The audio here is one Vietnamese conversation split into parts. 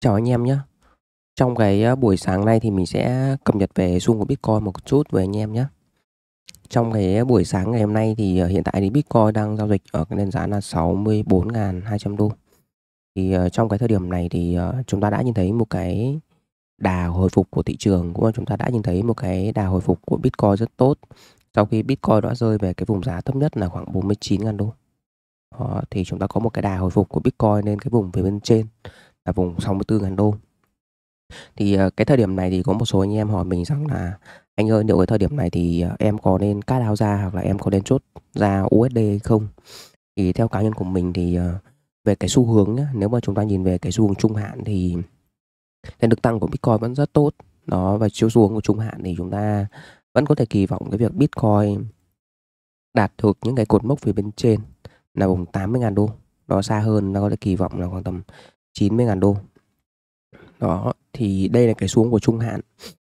Chào anh em nhé. Trong cái ờ, buổi sáng nay thì mình sẽ cập nhật về xung của Bitcoin một chút với anh em nhé. Trong cái ờ, buổi sáng ngày hôm nay thì ờ, hiện tại thì Bitcoin đang giao dịch ở cái nền giá là 64.200 đô. Thì trong cái thời điểm này thì chúng ta đã nhìn thấy một cái đà hồi phục của thị trường cũng là chúng ta đã nhìn thấy một cái đà hồi phục của Bitcoin rất tốt sau khi Bitcoin đã rơi về cái vùng giá thấp nhất là khoảng 49.000 đô. thì chúng ta có một cái đà hồi phục của Bitcoin lên cái vùng về bên trên là vùng 64 ngàn đô thì ờ, cái thời điểm này thì có một số anh em hỏi mình rằng là anh ơi liệu cái thời điểm này thì ờ, em có nên cắt out ra hoặc là em có nên chốt ra USD hay không thì theo cá nhân của mình thì ờ, về cái xu hướng nhá, nếu mà chúng ta nhìn về cái xu hướng trung hạn thì cái được tăng của Bitcoin vẫn rất tốt nó và chiếu xuống của trung hạn thì chúng ta vẫn có thể kỳ vọng cái việc Bitcoin đạt được những cái cột mốc phía bên trên là vùng 80.000 đô nó xa hơn nó có thể kỳ vọng là khoảng tầm 90 ngàn đô đó thì đây là cái xuống của trung hạn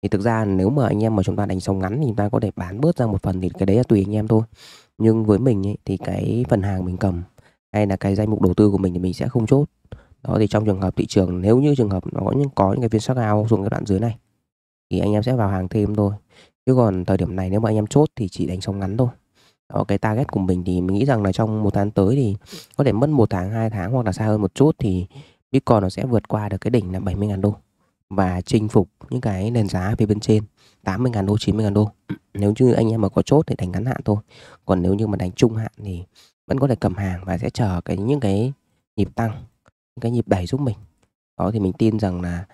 thì thực ra nếu mà anh em mà chúng ta đánh sóng ngắn thì chúng ta có thể bán bớt ra một phần thì cái đấy là tùy anh em thôi nhưng với mình ấy, thì cái phần hàng mình cầm hay là cái danh mục đầu tư của mình thì mình sẽ không chốt đó thì trong trường hợp thị trường nếu như trường hợp nó có những có những cái viên sắc ao xuống cái đoạn dưới này thì anh em sẽ vào hàng thêm thôi chứ còn thời điểm này nếu mà anh em chốt thì chỉ đánh sóng ngắn thôi đó, cái target của mình thì mình nghĩ rằng là trong một tháng tới thì có thể mất một tháng hai tháng hoặc là xa hơn một chút thì Bitcoin nó sẽ vượt qua được cái đỉnh là 70.000 đô và chinh phục những cái nền giá phía bên trên 80.000 đô, 90.000 đô. Nếu như anh em mà có chốt thì đánh ngắn hạn thôi. Còn nếu như mà đánh trung hạn thì vẫn có thể cầm hàng và sẽ chờ cái những cái nhịp tăng, những cái nhịp đẩy giúp mình. Đó thì mình tin rằng là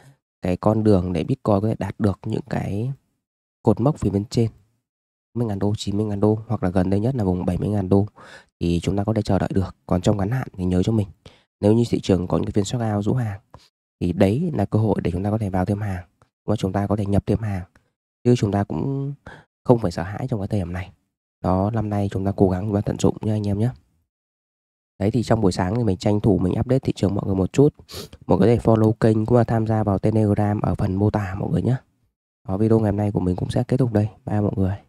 cái con đường để Bitcoin có thể đạt được những cái cột mốc phía bên trên 80.000 đô, 90.000 đô hoặc là gần đây nhất là vùng 70.000 đô thì chúng ta có thể chờ đợi được. Còn trong ngắn hạn thì nhớ cho mình nếu như thị trường có những phiên short out rũ hàng thì đấy là cơ hội để chúng ta có thể vào thêm hàng và chúng ta có thể nhập thêm hàng chứ chúng ta cũng không phải sợ hãi trong cái thời điểm này đó năm nay chúng ta cố gắng và tận dụng nha anh em nhé đấy thì trong buổi sáng thì mình tranh thủ mình update thị trường mọi người một chút mọi người có thể follow kênh cũng là tham gia vào telegram ở phần mô tả mọi người nhé đó, video ngày hôm nay của mình cũng sẽ kết thúc đây bye mọi người